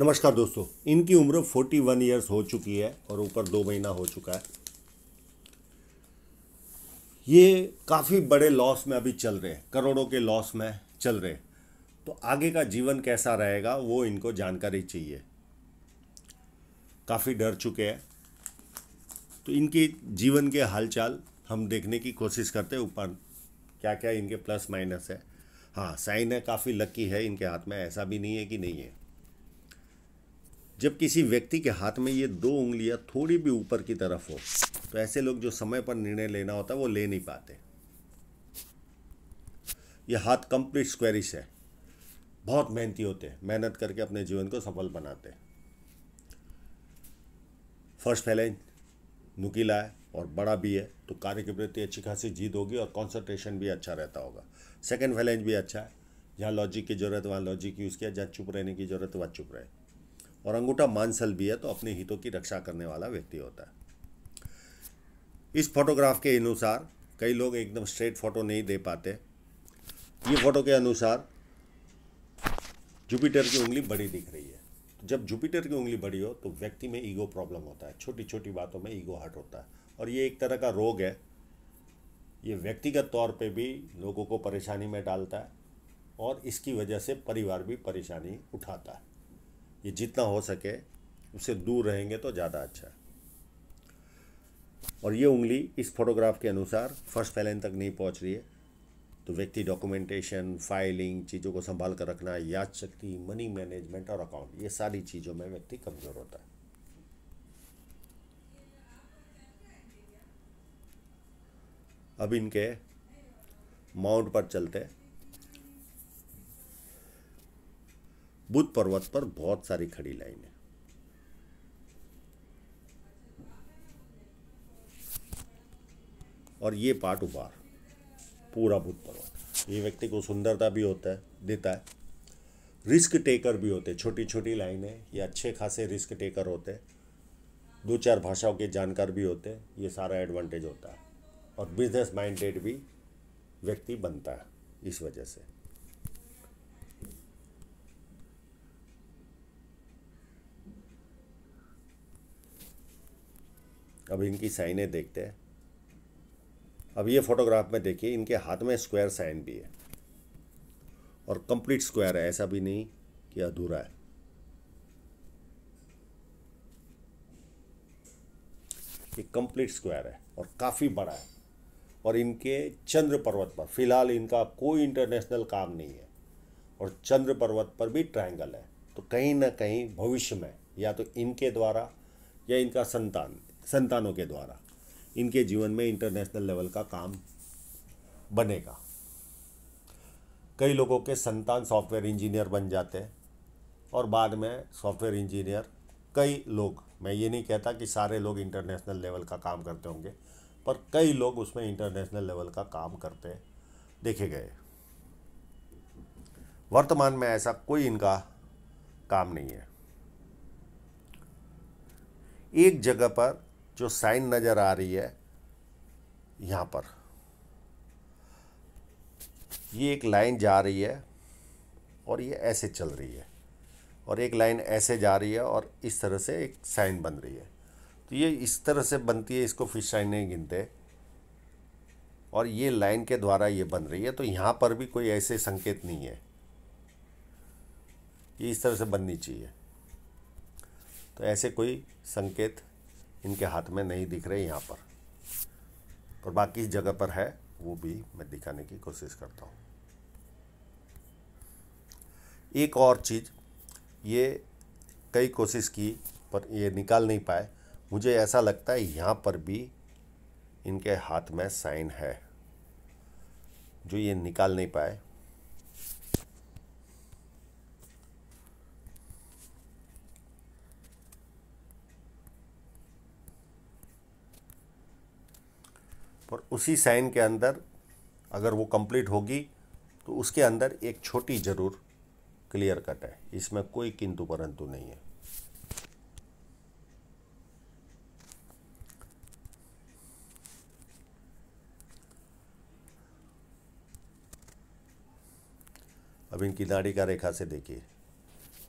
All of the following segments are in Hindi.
नमस्कार दोस्तों इनकी उम्र 41 ईयर्स हो चुकी है और ऊपर दो महीना हो चुका है ये काफ़ी बड़े लॉस में अभी चल रहे हैं करोड़ों के लॉस में चल रहे हैं तो आगे का जीवन कैसा रहेगा वो इनको जानकारी चाहिए काफ़ी डर चुके हैं तो इनकी जीवन के हालचाल हम देखने की कोशिश करते हैं ऊपर क्या क्या इनके प्लस माइनस है हाँ साइन है काफ़ी लकी है इनके हाथ में ऐसा भी नहीं है कि नहीं है जब किसी व्यक्ति के हाथ में ये दो उंगलियां थोड़ी भी ऊपर की तरफ हो तो ऐसे लोग जो समय पर निर्णय लेना होता है वो ले नहीं पाते ये हाथ कंप्लीट स्क्वेरिश है बहुत मेहनती होते हैं मेहनत करके अपने जीवन को सफल बनाते हैं फर्स्ट फैलेंज नुकीला है और बड़ा भी है तो कार्य के प्रति अच्छी खासी जीत होगी और कॉन्सेंट्रेशन भी अच्छा रहता होगा सेकेंड फैलेंज भी अच्छा है जहाँ लॉजिक की जरूरत वहाँ लॉजिक यूज़ किया जहाँ चुप रहने की जरूरत वहाँ चुप रहे और अंगूठा मानसल भी है तो अपने हितों की रक्षा करने वाला व्यक्ति होता है इस फोटोग्राफ के अनुसार कई लोग एकदम स्ट्रेट फोटो नहीं दे पाते ये फोटो के अनुसार जुपिटर की उंगली बड़ी दिख रही है तो जब जुपिटर की उंगली बड़ी हो तो व्यक्ति में ईगो प्रॉब्लम होता है छोटी छोटी बातों में ईगो हट होता है और ये एक तरह का रोग है ये व्यक्तिगत तौर पे भी लोगों को परेशानी में डालता है और इसकी वजह से परिवार भी परेशानी उठाता है ये जितना हो सके उससे दूर रहेंगे तो ज़्यादा अच्छा है और ये उंगली इस फोटोग्राफ के अनुसार फर्स्ट फैलन तक नहीं पहुंच रही है तो व्यक्ति डॉक्यूमेंटेशन फाइलिंग चीज़ों को संभाल कर रखना याद शक्ति मनी मैनेजमेंट और अकाउंट ये सारी चीज़ों में व्यक्ति कमज़ोर होता है अब इनके माउंट पर चलते हैं बुद्ध पर्वत पर बहुत सारी खड़ी लाइनें और ये पार्ट उभार पूरा बुद्ध पर्वत ये व्यक्ति को सुंदरता भी होता है देता है रिस्क टेकर भी होते छोटी छोटी लाइनें ये अच्छे खासे रिस्क टेकर होते हैं दो चार भाषाओं के जानकार भी होते हैं ये सारा एडवांटेज होता है और बिजनेस माइंडेड भी व्यक्ति बनता है इस वजह से अब इनकी साइनें देखते हैं अब ये फोटोग्राफ में देखिए इनके हाथ में स्क्वायर साइन भी है और कंप्लीट स्क्वायर है ऐसा भी नहीं कि अधूरा है ये कंप्लीट स्क्वायर है और काफ़ी बड़ा है और इनके चंद्र पर्वत पर फिलहाल इनका कोई इंटरनेशनल काम नहीं है और चंद्र पर्वत पर भी ट्रायंगल है तो कहीं ना कहीं भविष्य में या तो इनके द्वारा या इनका संतान संतानों के द्वारा इनके जीवन में इंटरनेशनल लेवल का काम बनेगा कई लोगों के संतान सॉफ्टवेयर इंजीनियर बन जाते हैं और बाद में सॉफ्टवेयर इंजीनियर कई लोग मैं ये नहीं कहता कि सारे लोग इंटरनेशनल लेवल का काम करते होंगे पर कई लोग उसमें इंटरनेशनल लेवल का काम करते देखे गए वर्तमान में ऐसा कोई इनका काम नहीं है एक जगह पर जो साइन नज़र आ रही है यहाँ पर ये एक लाइन जा रही है और ये ऐसे चल रही है और एक लाइन ऐसे जा रही है और इस तरह से एक साइन बन रही है तो ये इस तरह से बनती है इसको फिश साइन नहीं गिनते और ये लाइन के द्वारा ये बन रही है तो यहाँ पर भी कोई ऐसे संकेत नहीं है ये इस तरह से बननी चाहिए तो ऐसे कोई संकेत इनके हाथ में नहीं दिख रहे यहाँ पर और बाकी जगह पर है वो भी मैं दिखाने की कोशिश करता हूँ एक और चीज़ ये कई कोशिश की पर ये निकाल नहीं पाए मुझे ऐसा लगता है यहाँ पर भी इनके हाथ में साइन है जो ये निकाल नहीं पाए पर उसी साइन के अंदर अगर वो कंप्लीट होगी तो उसके अंदर एक छोटी जरूर क्लियर कट है इसमें कोई किंतु परंतु नहीं है अब इनकी दाढ़ी का रेखा से देखिए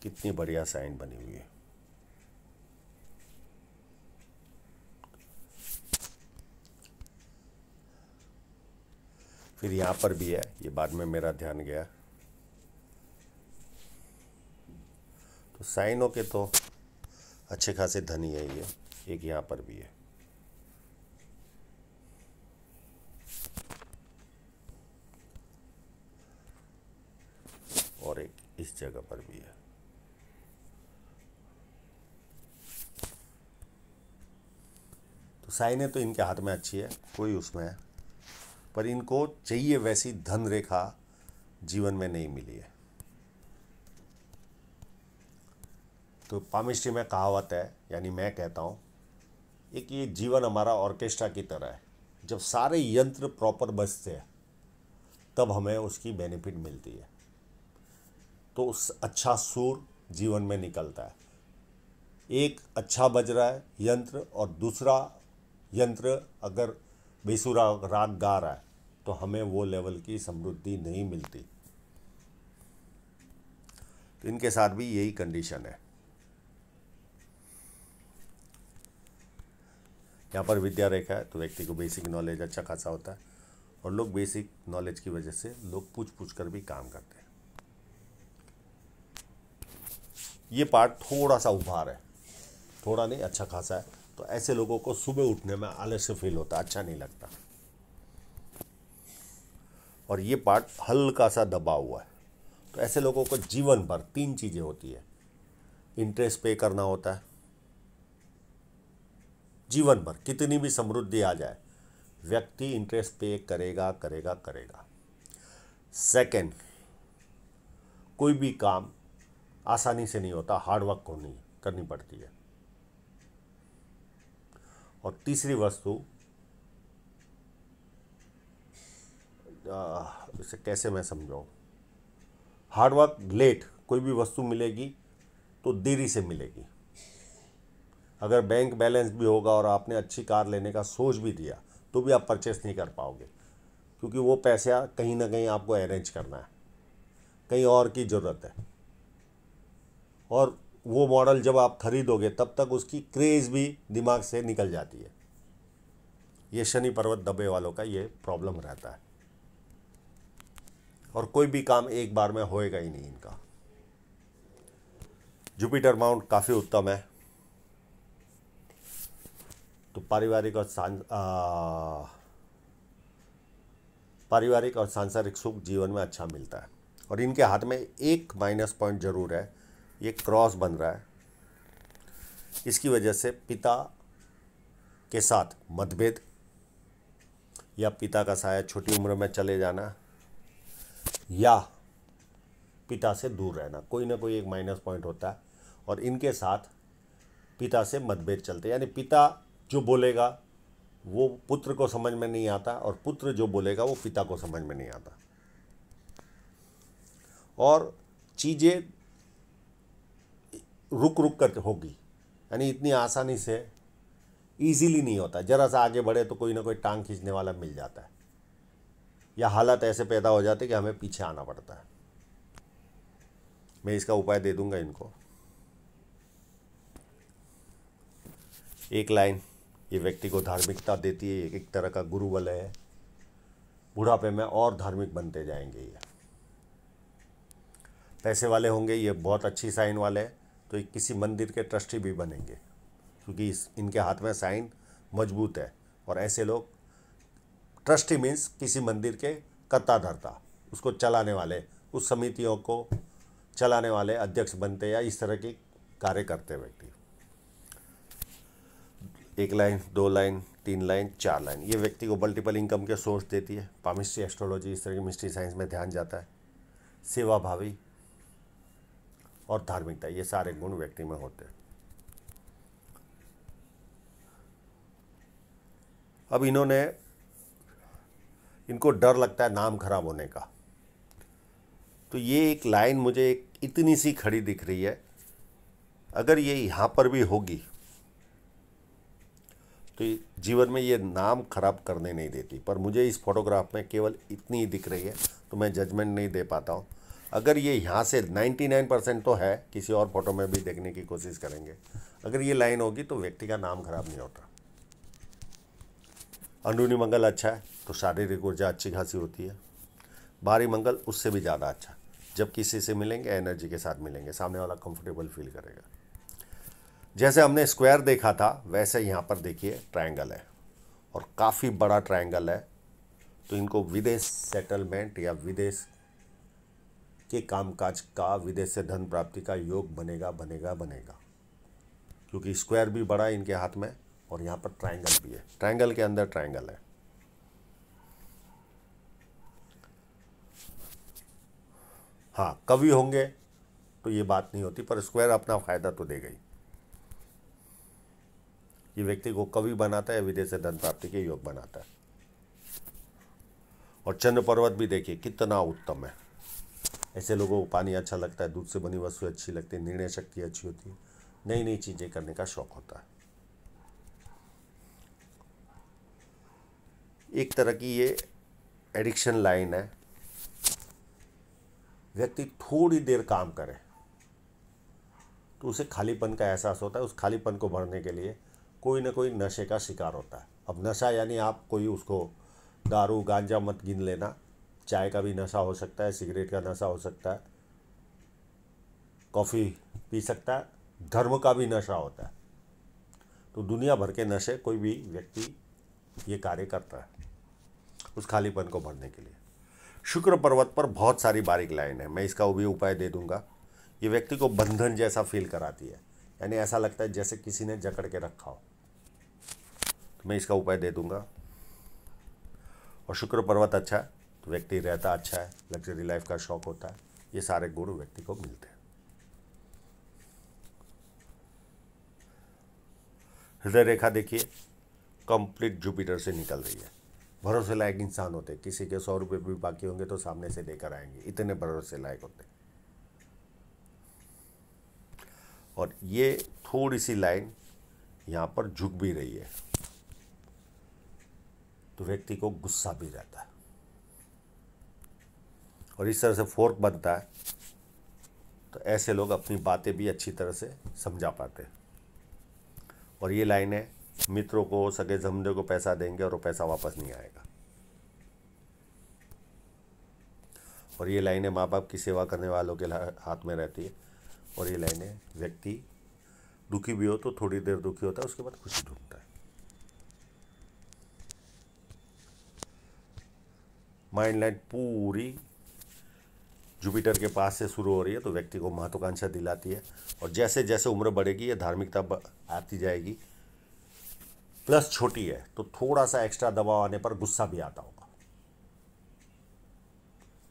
कितनी बढ़िया साइन बनी हुई है फिर यहाँ पर भी है ये बाद में मेरा ध्यान गया तो साइनों के तो अच्छे खासे धनी है ये एक यहाँ पर भी है और एक इस जगह पर भी है तो साइने तो इनके हाथ में अच्छी है कोई उसमें है पर इनको चाहिए वैसी धन रेखा जीवन में नहीं मिली है तो पामिस्ट्री में कहावत है यानी मैं कहता हूँ एक ये जीवन हमारा ऑर्केस्ट्रा की तरह है जब सारे यंत्र प्रॉपर बजते हैं तब हमें उसकी बेनिफिट मिलती है तो उस अच्छा सुर जीवन में निकलता है एक अच्छा बज रहा है यंत्र और दूसरा यंत्र अगर बेसुरा राग गा रहा है तो हमें वो लेवल की समृद्धि नहीं मिलती तो इनके साथ भी यही कंडीशन है यहाँ पर विद्या रेखा है तो व्यक्ति को बेसिक नॉलेज अच्छा खासा होता है और लोग बेसिक नॉलेज की वजह से लोग पूछ पूछ कर भी काम करते हैं ये पार्ट थोड़ा सा उभार है थोड़ा नहीं अच्छा खासा है तो ऐसे लोगों को सुबह उठने में आलस्य फील होता है अच्छा नहीं लगता और ये पार्ट हल्का सा दबा हुआ है तो ऐसे लोगों को जीवन भर तीन चीज़ें होती है इंटरेस्ट पे करना होता है जीवन भर कितनी भी समृद्धि आ जाए व्यक्ति इंटरेस्ट पे करेगा करेगा करेगा सेकंड कोई भी काम आसानी से नहीं होता हार्डवर्क होनी करनी पड़ती है और तीसरी वस्तु इसे कैसे मैं समझाऊँ हार्ड वर्क लेट कोई भी वस्तु मिलेगी तो देरी से मिलेगी अगर बैंक बैलेंस भी होगा और आपने अच्छी कार लेने का सोच भी दिया तो भी आप परचेस नहीं कर पाओगे क्योंकि वो पैसा कहीं ना कहीं आपको अरेंज करना है कहीं और की ज़रूरत है और वो मॉडल जब आप खरीदोगे तब तक उसकी क्रेज़ भी दिमाग से निकल जाती है ये शनि पर्वत दबे वालों का ये प्रॉब्लम रहता है और कोई भी काम एक बार में होएगा ही नहीं इनका जुपिटर माउंट काफ़ी उत्तम है तो पारिवारिक और सांस पारिवारिक और सांसारिक सुख जीवन में अच्छा मिलता है और इनके हाथ में एक माइनस पॉइंट ज़रूर है ये क्रॉस बन रहा है इसकी वजह से पिता के साथ मतभेद या पिता का साया छोटी उम्र में चले जाना या पिता से दूर रहना कोई ना कोई एक माइनस पॉइंट होता है और इनके साथ पिता से मतभेद चलते यानी पिता जो बोलेगा वो पुत्र को समझ में नहीं आता और पुत्र जो बोलेगा वो पिता को समझ में नहीं आता और चीज़ें रुक रुक कर होगी यानी इतनी आसानी से ईजीली नहीं होता ज़रा सा आगे बढ़े तो कोई ना कोई टांग खींचने वाला मिल जाता है या हालात ऐसे पैदा हो जाते कि हमें पीछे आना पड़ता है मैं इसका उपाय दे दूंगा इनको एक लाइन ये व्यक्ति को धार्मिकता देती है एक तरह का गुरु बल है बुढ़ापे में और धार्मिक बनते जाएंगे ये पैसे वाले होंगे ये बहुत अच्छी साइन वाले तो ये किसी मंदिर के ट्रस्टी भी बनेंगे क्योंकि इस इनके हाथ में साइन मजबूत है और ऐसे लोग ट्रस्टी मीन्स किसी मंदिर के कत्ताधरता धरता उसको चलाने वाले उस समितियों को चलाने वाले अध्यक्ष बनते या इस तरह के कार्य करते व्यक्ति एक लाइन दो लाइन तीन लाइन चार लाइन ये व्यक्ति को मल्टीपल इनकम के सोर्स देती है पामिस्ट्री एस्ट्रोलॉजी इस तरह की मिस्ट्री साइंस में ध्यान जाता है सेवाभावी और धार्मिकता ये सारे गुण व्यक्ति में होते हैं अब इन्होंने इनको डर लगता है नाम खराब होने का तो ये एक लाइन मुझे एक इतनी सी खड़ी दिख रही है अगर ये यहाँ पर भी होगी तो जीवन में ये नाम खराब करने नहीं देती पर मुझे इस फोटोग्राफ में केवल इतनी ही दिख रही है तो मैं जजमेंट नहीं दे पाता हूँ अगर ये यहाँ से 99 परसेंट तो है किसी और फोटो में भी देखने की कोशिश करेंगे अगर ये लाइन होगी तो व्यक्ति का नाम खराब नहीं होता अंडूनी मंगल अच्छा है तो शारीरिक ऊर्जा अच्छी खासी होती है भारी मंगल उससे भी ज़्यादा अच्छा जब किसी से मिलेंगे एनर्जी के साथ मिलेंगे सामने वाला कंफर्टेबल फील करेगा जैसे हमने स्क्वायर देखा था वैसे यहाँ पर देखिए ट्रायंगल है और काफ़ी बड़ा ट्रायंगल है तो इनको विदेश सेटलमेंट या विदेश के कामकाज का विदेश से धन प्राप्ति का योग बनेगा बनेगा बनेगा क्योंकि स्क्वायर भी बड़ा है इनके हाथ में और यहाँ पर ट्रायंगल भी है ट्रायंगल के अंदर ट्रायंगल है हाँ कवि होंगे तो ये बात नहीं होती पर स्क्वायर अपना फ़ायदा तो दे गई ये व्यक्ति को कवि बनाता है विदेश से धन प्राप्ति के योग बनाता है और चंद्र पर्वत भी देखिए कितना उत्तम है ऐसे लोगों को पानी अच्छा लगता है दूध से बनी वस्तु अच्छी लगती है निर्णय शक्ति अच्छी होती है नई नई चीज़ें करने का शौक होता है एक तरह की ये एडिक्शन लाइन है व्यक्ति थोड़ी देर काम करे तो उसे खालीपन का एहसास होता है उस खालीपन को भरने के लिए कोई ना कोई नशे का शिकार होता है अब नशा यानी आप कोई उसको दारू गांजा मत गिन लेना चाय का भी नशा हो सकता है सिगरेट का नशा हो सकता है कॉफ़ी पी सकता है धर्म का भी नशा होता है तो दुनिया भर के नशे कोई भी व्यक्ति ये कार्य करता है उस खालीपन को भरने के लिए शुक्र पर्वत पर बहुत सारी बारीक लाइन है मैं इसका भी उपाय दे दूंगा ये व्यक्ति को बंधन जैसा फील कराती है यानी ऐसा लगता है जैसे किसी ने जकड़ के रखा हो तो मैं इसका उपाय दे दूंगा और शुक्र पर्वत अच्छा है तो व्यक्ति रहता अच्छा है लग्जरी लाइफ का शौक होता है ये सारे गुण व्यक्ति को मिलते हैं हृदय रेखा देखिए कंप्लीट जुपिटर से निकल रही है भरोसे लायक इंसान होते किसी के सौ रुपये भी बाकी होंगे तो सामने से लेकर आएंगे इतने भरोसे लायक होते और ये थोड़ी सी लाइन यहाँ पर झुक भी रही है तो व्यक्ति को गुस्सा भी रहता है और इस तरह से फोर्क बनता है तो ऐसे लोग अपनी बातें भी अच्छी तरह से समझा पाते हैं और ये लाइन है मित्रों को सगे जमने को पैसा देंगे और वो पैसा वापस नहीं आएगा और ये लाइनें माँ बाप की सेवा करने वालों के हाथ में रहती है और ये लाइनें व्यक्ति दुखी भी हो तो थोड़ी देर दुखी होता है उसके बाद खुशी ढूंढता है माइंड लाइन पूरी जुपिटर के पास से शुरू हो रही है तो व्यक्ति को महत्वाकांक्षा दिलाती है और जैसे जैसे उम्र बढ़ेगी ये धार्मिकता आती जाएगी प्लस छोटी है तो थोड़ा सा एक्स्ट्रा दबाव आने पर गुस्सा भी आता होगा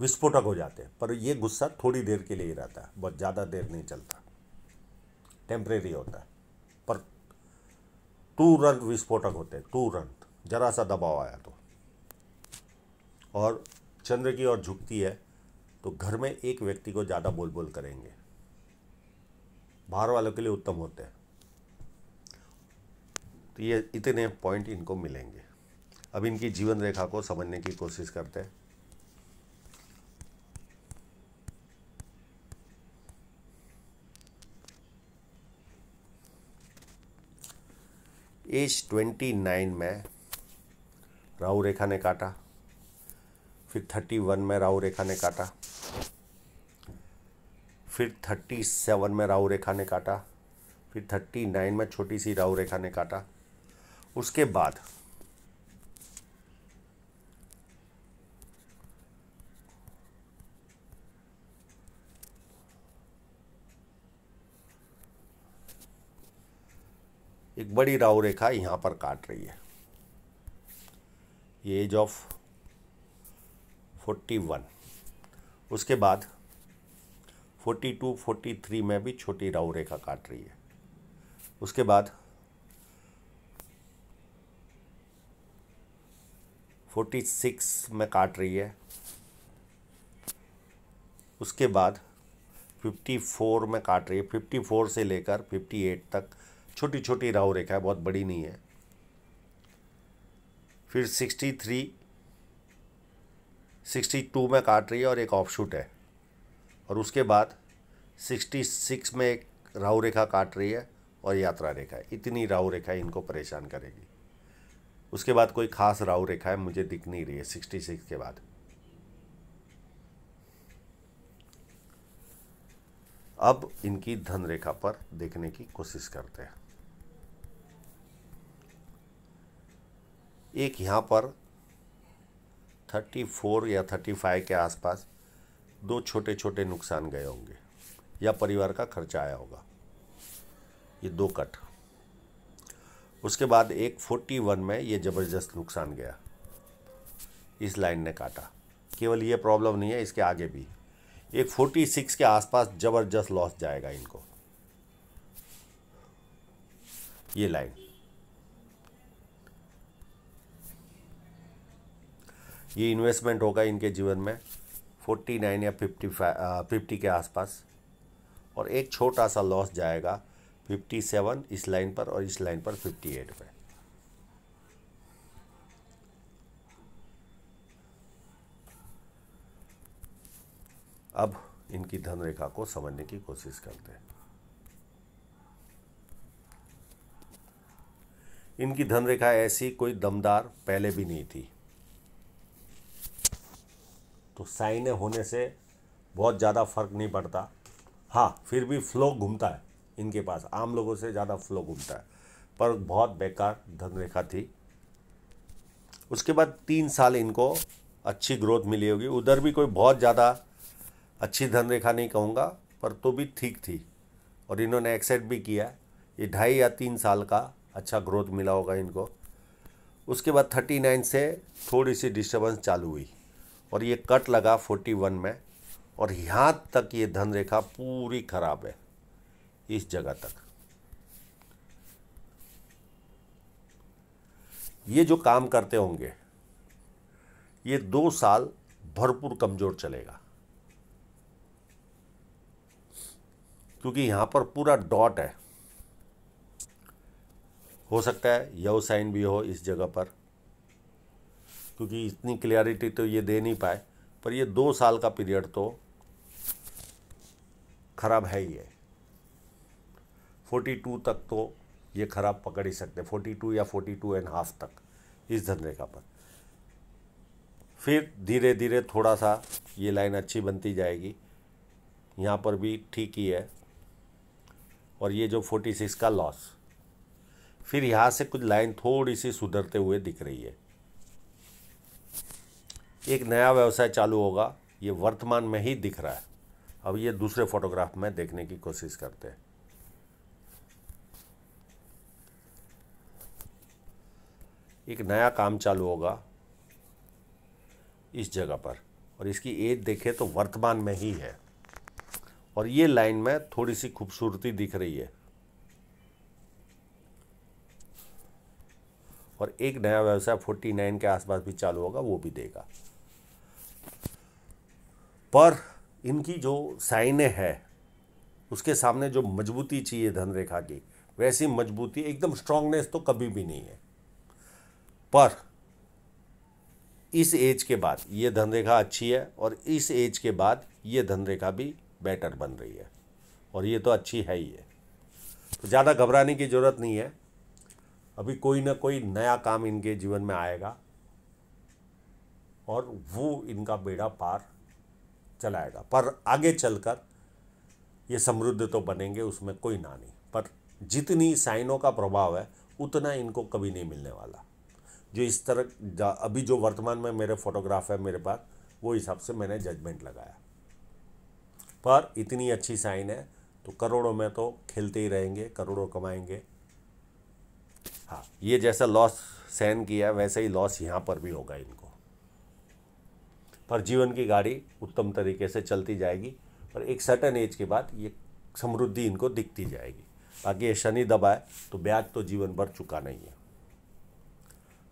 विस्फोटक हो जाते हैं पर यह गुस्सा थोड़ी देर के लिए ही रहता है बहुत ज़्यादा देर नहीं चलता टेम्परेरी होता है पर तुरंत विस्फोटक होते हैं तुरंत जरा सा दबाव आया तो और चंद्र की ओर झुकती है तो घर में एक व्यक्ति को ज़्यादा बोल बोल करेंगे बाहर वालों के लिए उत्तम होते हैं तो ये इतने पॉइंट इनको मिलेंगे अब इनकी जीवन रेखा को समझने की कोशिश करते हैं एज ट्वेंटी नाइन में राहु रेखा ने काटा फिर थर्टी वन में राहु रेखा ने काटा फिर थर्टी सेवन में राहु रेखा ने काटा फिर थर्टी नाइन में छोटी सी राहु रेखा ने काटा उसके बाद एक बड़ी राव रेखा यहां पर काट रही है ये एज ऑफ फोर्टी वन उसके बाद फोर्टी टू फोर्टी थ्री में भी छोटी राव रेखा काट रही है उसके बाद फोर्टी सिक्स में काट रही है उसके बाद फिफ्टी फोर में काट रही है फिफ्टी फोर से लेकर फिफ्टी एट तक छोटी छोटी राहु रेखा है बहुत बड़ी नहीं है फिर सिक्सटी थ्री सिक्सटी टू में काट रही है और एक ऑफ शूट है और उसके बाद सिक्सटी सिक्स में एक राहु रेखा काट रही है और यात्रा रेखा इतनी राहु रेखा इनको परेशान करेगी उसके बाद कोई खास राहु रेखा है मुझे दिख नहीं रही है सिक्सटी सिक्स के बाद अब इनकी धन रेखा पर देखने की कोशिश करते हैं एक यहां पर थर्टी फोर या थर्टी फाइव के आसपास दो छोटे छोटे नुकसान गए होंगे या परिवार का खर्चा आया होगा ये दो कट उसके बाद एक फोर्टी वन में ये ज़बरदस्त नुकसान गया इस लाइन ने काटा केवल ये प्रॉब्लम नहीं है इसके आगे भी एक फोर्टी सिक्स के आसपास ज़बरदस्त लॉस जाएगा इनको ये लाइन ये इन्वेस्टमेंट होगा इनके जीवन में फोर्टी नाइन या फिफ्टी फाइव फिफ्टी के आसपास और एक छोटा सा लॉस जाएगा फिफ्टी सेवन इस लाइन पर और इस लाइन पर फिफ्टी एट पे अब इनकी धन रेखा को समझने की कोशिश करते हैं इनकी धन रेखा ऐसी कोई दमदार पहले भी नहीं थी तो साइने होने से बहुत ज़्यादा फर्क नहीं पड़ता हाँ फिर भी फ्लो घूमता है इनके पास आम लोगों से ज़्यादा फ्लो घूमता है पर बहुत बेकार धन रेखा थी उसके बाद तीन साल इनको अच्छी ग्रोथ मिली होगी उधर भी कोई बहुत ज़्यादा अच्छी धन रेखा नहीं कहूँगा पर तो भी ठीक थी और इन्होंने एक्सेप्ट भी किया ये ढाई या तीन साल का अच्छा ग्रोथ मिला होगा इनको उसके बाद थर्टी नाइन से थोड़ी सी डिस्टर्बेंस चालू हुई और ये कट लगा फोर्टी वन में और यहाँ तक ये धन रेखा पूरी ख़राब है इस जगह तक ये जो काम करते होंगे ये दो साल भरपूर कमज़ोर चलेगा क्योंकि यहां पर पूरा डॉट है हो सकता है यव साइन भी हो इस जगह पर क्योंकि इतनी क्लियरिटी तो ये दे नहीं पाए पर ये दो साल का पीरियड तो खराब है ही है फोर्टी टू तक तो ये खराब पकड़ ही सकते फोर्टी टू या फोर्टी टू एंड हाफ तक इस धंधे का पर फिर धीरे धीरे थोड़ा सा ये लाइन अच्छी बनती जाएगी यहाँ पर भी ठीक ही है और ये जो फोर्टी सिक्स का लॉस फिर यहाँ से कुछ लाइन थोड़ी सी सुधरते हुए दिख रही है एक नया व्यवसाय चालू होगा ये वर्तमान में ही दिख रहा है अब ये दूसरे फोटोग्राफ में देखने की कोशिश करते हैं एक नया काम चालू होगा इस जगह पर और इसकी एज देखें तो वर्तमान में ही है और ये लाइन में थोड़ी सी खूबसूरती दिख रही है और एक नया व्यवसाय फोर्टी नाइन के आसपास भी चालू होगा वो भी देगा पर इनकी जो साइने है उसके सामने जो मजबूती चाहिए धन रेखा की वैसी मजबूती एकदम स्ट्रांगनेस तो कभी भी नहीं है पर इस एज के बाद ये धनरेखा अच्छी है और इस एज के बाद ये धनरेखा भी बेटर बन रही है और ये तो अच्छी है ही है तो ज़्यादा घबराने की ज़रूरत नहीं है अभी कोई ना कोई नया काम इनके जीवन में आएगा और वो इनका बेड़ा पार चलाएगा पर आगे चलकर ये समृद्ध तो बनेंगे उसमें कोई ना नहीं पर जितनी साइनों का प्रभाव है उतना इनको कभी नहीं मिलने वाला जो इस तरह अभी जो वर्तमान में मेरे फोटोग्राफ है मेरे पास वो हिसाब से मैंने जजमेंट लगाया पर इतनी अच्छी साइन है तो करोड़ों में तो खेलते ही रहेंगे करोड़ों कमाएंगे हाँ ये जैसा लॉस सहन किया वैसे ही लॉस यहाँ पर भी होगा इनको पर जीवन की गाड़ी उत्तम तरीके से चलती जाएगी और एक सर्टन एज के बाद ये समृद्धि इनको दिखती जाएगी बाकी ये शनि दबाए तो ब्याज तो जीवन भर चुका नहीं है